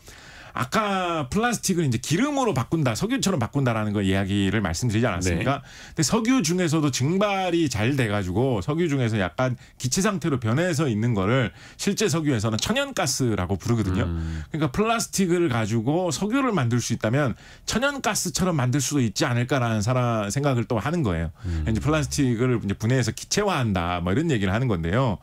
아까 플라스틱을 이제 기름으로 바꾼다, 석유처럼 바꾼다라는 걸 이야기를 말씀드리지 않았습니까? 네. 근데 석유 중에서도 증발이 잘 돼가지고 석유 중에서 약간 기체 상태로 변해서 있는 거를 실제 석유에서는 천연가스라고 부르거든요. 음. 그러니까 플라스틱을 가지고 석유를 만들 수 있다면 천연가스처럼 만들 수도 있지 않을까라는 사람 생각을 또 하는 거예요. 음. 이제 플라스틱을 이제 분해해서 기체화한다, 뭐 이런 얘기를 하는 건데요.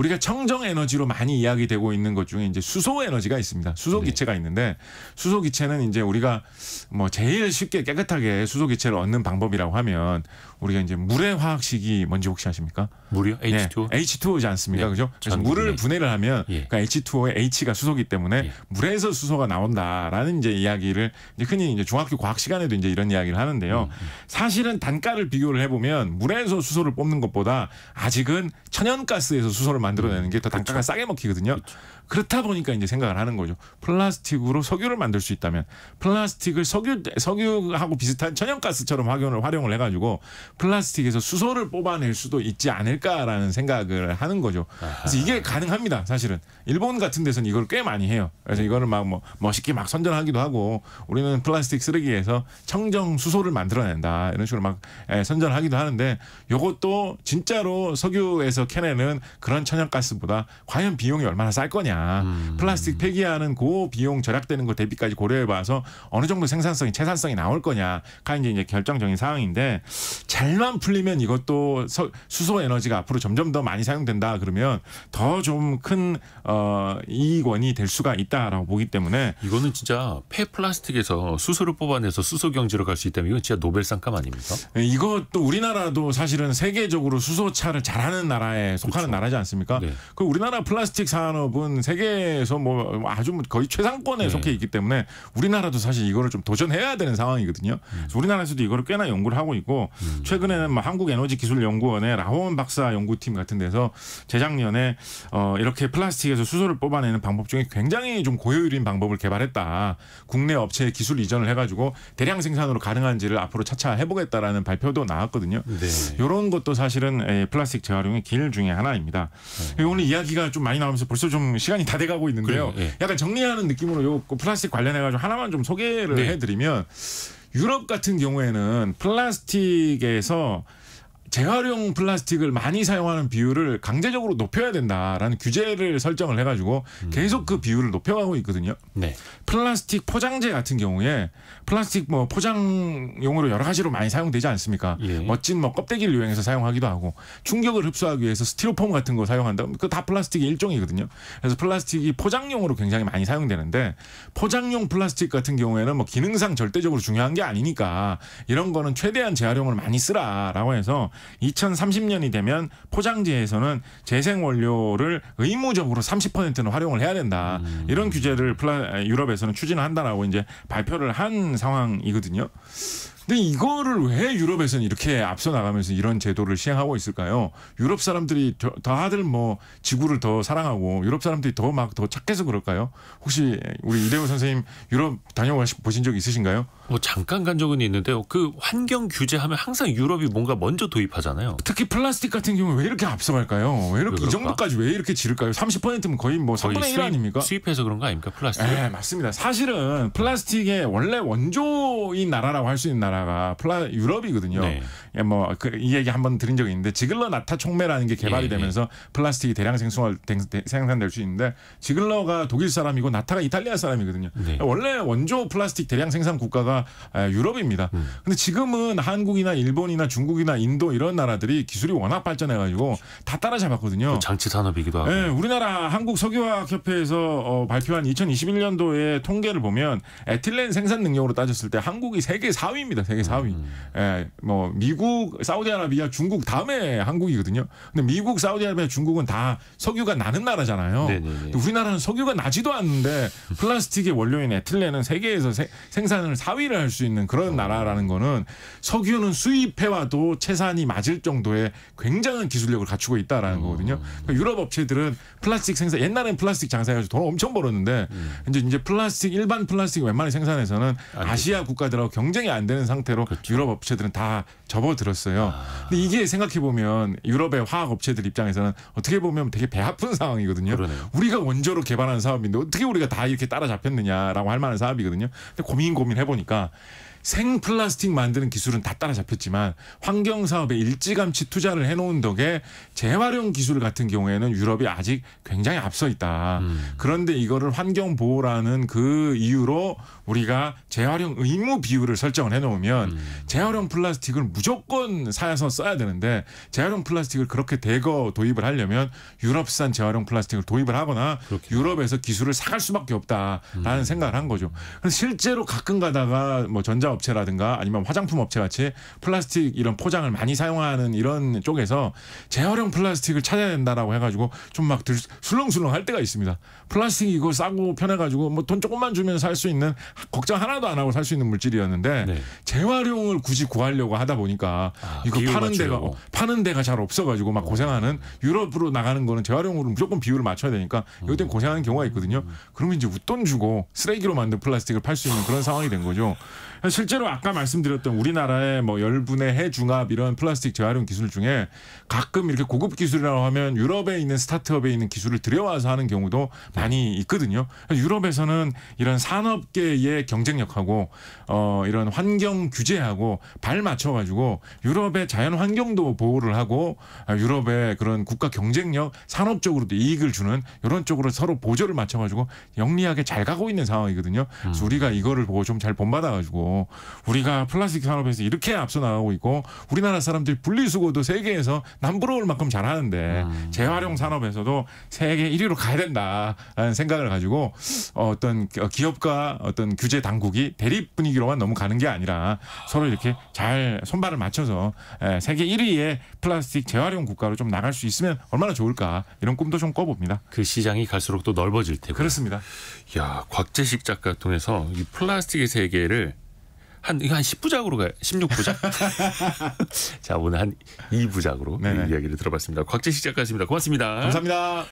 우리가 청정 에너지로 많이 이야기되고 있는 것 중에 이제 수소 에너지가 있습니다. 수소 네. 기체가 네. 있는데 수소 기체는 이제 우리가 뭐 제일 쉽게 깨끗하게 수소 기체를 얻는 방법이라고 하면 우리가 이제 물의 화학식이 뭔지 혹시 아십니까? 물이요? H2O. 네, H2O지 않습니까? 예. 그죠? 그래서 물을 네. 분해를 하면 예. 그니까 H2O의 H가 수소기 때문에 예. 물에서 수소가 나온다라는 이제 이야기를 이제 흔히 이제 중학교 과학 시간에도 이제 이런 이야기를 하는데요. 음, 음. 사실은 단가를 비교를 해보면 물에서 수소를 뽑는 것보다 아직은 천연가스에서 수소를 만들어내는 게 더 단가가 그렇죠. 싸게 먹히거든요. 그렇죠. 그렇다 보니까 이제 생각을 하는 거죠. 플라스틱으로 석유를 만들 수 있다면 플라스틱을 석유 석유하고 비슷한 천연가스처럼 활용을 활용을 해가지고 플라스틱에서 수소를 뽑아낼 수도 있지 않을까라는 생각을 하는 거죠. 그래서 이게 가능합니다. 사실은 일본 같은 데서는 이걸 꽤 많이 해요. 그래서 네. 이거를 막 뭐 멋있게 막 선전하기도 하고 우리는 플라스틱 쓰레기에서 청정 수소를 만들어낸다 이런 식으로 막 예, 선전하기도 하는데 요것도 진짜로 석유에서 캐내는 그런 천연가스보다 과연 비용이 얼마나 쌀 거냐 음. 플라스틱 폐기하는 고 비용 절약되는 거 대비까지 고려해봐서 어느 정도 생산성이 채산성이 나올 거냐가 이제 결정적인 상황인데 잘 잘만 풀리면 이것도 수소 에너지가 앞으로 점점 더 많이 사용된다 그러면 더 좀큰 어, 이익원이 될 수가 있다라고 보기 때문에 이거는 진짜 폐플라스틱에서 수소를 뽑아내서 수소 경제로 갈 수 있다면 이건 진짜 노벨상감 아닙니까? 네, 이것도 우리나라도 사실은 세계적으로 수소차를 잘하는 나라에 속하는 그렇죠. 나라지 않습니까? 네. 그 우리나라 플라스틱 산업은 세계에서 뭐 아주 뭐 거의 최상권에 네. 속해 있기 때문에 우리나라도 사실 이거를 좀 도전해야 되는 상황이거든요. 음. 우리나라에서도 이거를 꽤나 연구를 하고 있고 음. 최근 최근에는 뭐 한국에너지기술연구원의 라호원 박사 연구팀 같은 데서 재작년에 어 이렇게 플라스틱에서 수소를 뽑아내는 방법 중에 굉장히 좀 고효율인 방법을 개발했다. 국내 업체에 기술 이전을 해가지고 대량 생산으로 가능한지를 앞으로 차차 해보겠다라는 발표도 나왔거든요. 네. 이런 것도 사실은 예, 플라스틱 재활용의 길 중에 하나입니다. 네. 오늘 이야기가 좀 많이 나오면서 벌써 좀 시간이 다 돼가고 있는데요. 그래요, 예. 약간 정리하는 느낌으로 요 그 플라스틱 관련해가지고 하나만 좀 소개를 네. 해드리면 유럽 같은 경우에는 플라스틱에서 재활용 플라스틱을 많이 사용하는 비율을 강제적으로 높여야 된다라는 규제를 설정을 해가지고 음. 계속 그 비율을 높여가고 있거든요. 네. 플라스틱 포장재 같은 경우에 플라스틱 뭐 포장용으로 여러 가지로 많이 사용되지 않습니까? 예. 멋진 뭐 껍데기를 이용해서 사용하기도 하고 충격을 흡수하기 위해서 스티로폼 같은 거 사용한다. 그 다 플라스틱의 일종이거든요. 그래서 플라스틱이 포장용으로 굉장히 많이 사용되는데 포장용 플라스틱 같은 경우에는 뭐 기능상 절대적으로 중요한 게 아니니까 이런 거는 최대한 재활용을 많이 쓰라라고 해서 2030년이 되면 포장지에서는 재생 원료를 의무적으로 30%는 활용을 해야 된다. 음. 이런 규제를 플라, 유럽에서는 추진을 한다라고 이제 발표를 한 상황이거든요. 근데 이거를 왜 유럽에서는 이렇게 앞서 나가면서 이런 제도를 시행하고 있을까요? 유럽 사람들이 더, 다들 뭐 지구를 더 사랑하고 유럽 사람들이 더 막더 더 착해서 그럴까요? 혹시 우리 이대호 선생님 유럽 다녀보신 오적 있으신가요? 뭐 잠깐 간 적은 있는데요. 그 환경 규제하면 항상 유럽이 뭔가 먼저 도입하잖아요. 특히 플라스틱 같은 경우는 왜 이렇게 앞서갈까요? 왜 이렇게 왜이 정도까지 왜 이렇게 지를까요? 30%면 거의 뭐 3분의 거의 1 아닙니까? 수입해서 그런 거 아닙니까? 플라스틱? 네, 맞습니다. 사실은 플라스틱의 원래 원조인 나라라고 할 수 있는 나라가 플라 유럽이거든요. 네. 예, 뭐이 그 얘기 한번 드린 적이 있는데 지글러 나타 촉매라는 게 개발이 예, 예. 되면서 예. 플라스틱이 대량 생성할, 생산될 수 있는데 지글러가 독일 사람이고 나타가 이탈리아 사람이거든요. 네. 원래 원조 플라스틱 대량 생산 국가가 유럽입니다. 음. 근데 지금은 한국이나 일본이나 중국이나 인도 이런 나라들이 기술이 워낙 발전해가지고 다 따라잡았거든요. 장치 산업이기도 하고. 네, 우리나라 한국 석유화학협회에서 어, 발표한 2021년도의 통계를 보면 에틸렌 생산 능력으로 따졌을 때 한국이 세계 4위입니다. 세계 4위. 음. 예, 뭐 미국, 사우디아라비아, 중국 다음에 한국이거든요. 근데 미국, 사우디아라비아, 중국은 다 석유가 나는 나라잖아요. 네, 네, 네. 우리나라는 석유가 나지도 않는데 플라스틱의 원료인 에틸렌은 세계에서 세, 생산을 4위 통일을 할수 있는 그런 나라라는 거는 석유는 수입해와도 채산이 맞을 정도의 굉장한 기술력을 갖추고 있다라는 거거든요. 음. 그러니까 유럽 업체들은 플라스틱 생산 옛날엔 플라스틱 장사해가지고 돈 엄청 벌었는데 음. 이제 이제 플라스틱 일반 플라스틱 웬만히 생산해서는 아시아 국가들하고 경쟁이 안 되는 상태로 그렇죠. 유럽 업체들은 다 접어들었어요. 아. 근데 이게 생각해 보면 유럽의 화학 업체들 입장에서는 어떻게 보면 되게 배 아픈 상황이거든요. 그러네요. 우리가 원조로 개발한 사업인데 어떻게 우리가 다 이렇게 따라잡혔느냐라고 할 만한 사업이거든요. 근데 고민 고민 해보니까. 보니까 생 플라스틱 만드는 기술은 다 따라잡혔지만 환경 사업에 일찌감치 투자를 해놓은 덕에 재활용 기술 같은 경우에는 유럽이 아직 굉장히 앞서 있다. 음. 그런데 이거를 환경 보호라는 그 이유로 우리가 재활용 의무 비율을 설정을 해놓으면 음. 재활용 플라스틱을 무조건 사서 써야 되는데 재활용 플라스틱을 그렇게 대거 도입을 하려면 유럽산 재활용 플라스틱을 도입을 하거나 그렇겠 유럽에서 기술을 사갈 수밖에 없다라는 음. 생각을 한 거죠. 그래서 실제로 가끔 가다가 뭐 전자업체라든가 아니면 화장품 업체 같이 플라스틱 이런 포장을 많이 사용하는 이런 쪽에서 재활용 플라스틱을 찾아야 된다라고 해가지고 좀막 술렁술렁 할 때가 있습니다. 플라스틱 이거 싸고 편해가지고 뭐 돈 조금만 주면 살 수 있는 걱정 하나도 안 하고 살 수 있는 물질이었는데 네. 재활용을 굳이 구하려고 하다 보니까 아, 이거 파는 데가 어, 파는 데가 잘 없어가지고 막 어. 고생하는 유럽으로 나가는 거는 재활용으로 무조건 비율을 맞춰야 되니까 음. 이것 때문에 고생하는 경우가 있거든요. 음. 그러면 이제 웃돈 주고 쓰레기로 만든 플라스틱을 팔 수 있는 그런 상황이 된 거죠. 실제로 아까 말씀드렸던 우리나라의 뭐열분의 해중합 이런 플라스틱 재활용 기술 중에 가끔 이렇게 고급 기술이라고 하면 유럽에 있는 스타트업에 있는 기술을 들여와서 하는 경우도 네. 많이 있거든요. 유럽에서는 이런 산업계 사이의 경쟁력하고 어 이런 환경 규제하고 발 맞춰 가지고 유럽의 자연 환경도 보호를 하고 아, 유럽의 그런 국가 경쟁력 산업적으로도 이익을 주는 이런 쪽으로 서로 보조를 맞춰 가지고 영리하게 잘 가고 있는 상황이거든요. 음. 그래서 우리가 이거를 보고 좀 잘 본받아 가지고 우리가 플라스틱 산업에서 이렇게 앞서 나가고 있고 우리나라 사람들이 분리수거도 세계에서 남부러울 만큼 잘하는데 음. 재활용 산업에서도 세계 1위로 가야 된다라는 생각을 가지고 어떤 기업과 어떤 어떤 규제 당국이 대립 분위기로만 넘어 가는 게 아니라 서로 이렇게 잘 손발을 맞춰서 예, 세계 1위의 플라스틱 재활용 국가로 좀 나갈 수 있으면 얼마나 좋을까 이런 꿈도 좀 꿔봅니다. 그 시장이 갈수록 또 넓어질 테고 그렇습니다. 야 곽재식 작가 통해서 이 플라스틱의 세계를 한 이거 한 10부작으로 가요. 16부작. 자, 오늘 한 2부작으로 네 이야기를 들어봤습니다. 곽재식 작가였습니다. 고맙습니다. 감사합니다.